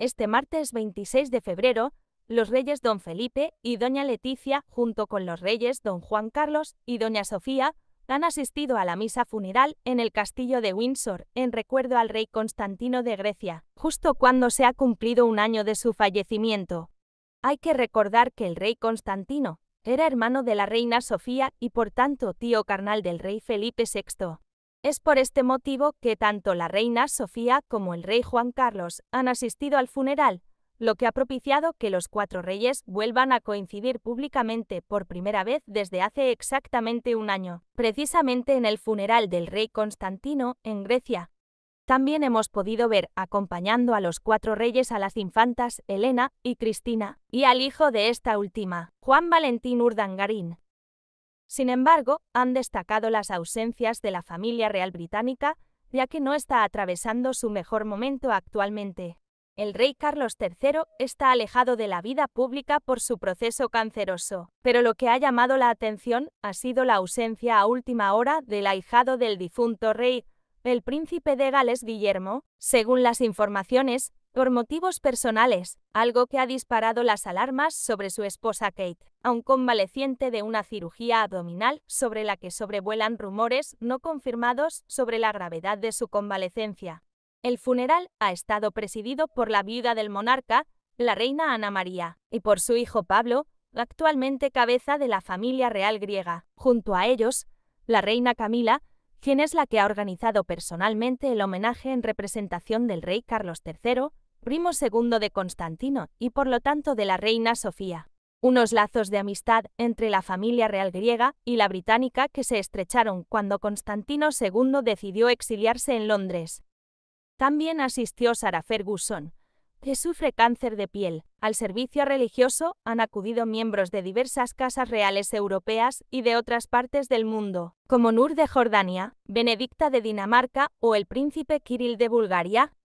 Este martes 26 de febrero, los reyes don Felipe y doña Leticia, junto con los reyes don Juan Carlos y doña Sofía, han asistido a la misa funeral en el castillo de Windsor, en recuerdo al rey Constantino de Grecia, justo cuando se ha cumplido un año de su fallecimiento. Hay que recordar que el rey Constantino era hermano de la reina Sofía y por tanto tío carnal del rey Felipe VI. Es por este motivo que tanto la reina Sofía como el rey Juan Carlos han asistido al funeral, lo que ha propiciado que los cuatro reyes vuelvan a coincidir públicamente por primera vez desde hace exactamente un año, precisamente en el funeral del rey Constantino, en Grecia. También hemos podido ver acompañando a los cuatro reyes a las infantas Elena y Cristina, y al hijo de esta última, Juan Valentín Urdangarín. Sin embargo, han destacado las ausencias de la familia real británica, ya que no está atravesando su mejor momento actualmente. El rey Carlos III está alejado de la vida pública por su proceso canceroso, pero lo que ha llamado la atención ha sido la ausencia a última hora del ahijado del difunto rey, el príncipe de Gales Guillermo. Según las informaciones, por motivos personales, algo que ha disparado las alarmas sobre su esposa Kate, aún convaleciente de una cirugía abdominal sobre la que sobrevuelan rumores no confirmados sobre la gravedad de su convalecencia. El funeral ha estado presidido por la viuda del monarca, la reina Ana María, y por su hijo Pablo, actualmente cabeza de la familia real griega. Junto a ellos, la reina Camila, quien es la que ha organizado personalmente el homenaje en representación del rey Carlos III, primo segundo de Constantino y por lo tanto de la reina Sofía. Unos lazos de amistad entre la familia real griega y la británica que se estrecharon cuando Constantino II decidió exiliarse en Londres. También asistió Sara Ferguson, que sufre cáncer de piel. Al servicio religioso han acudido miembros de diversas casas reales europeas y de otras partes del mundo, como Nur de Jordania, Benedicta de Dinamarca o el príncipe Kirill de Bulgaria.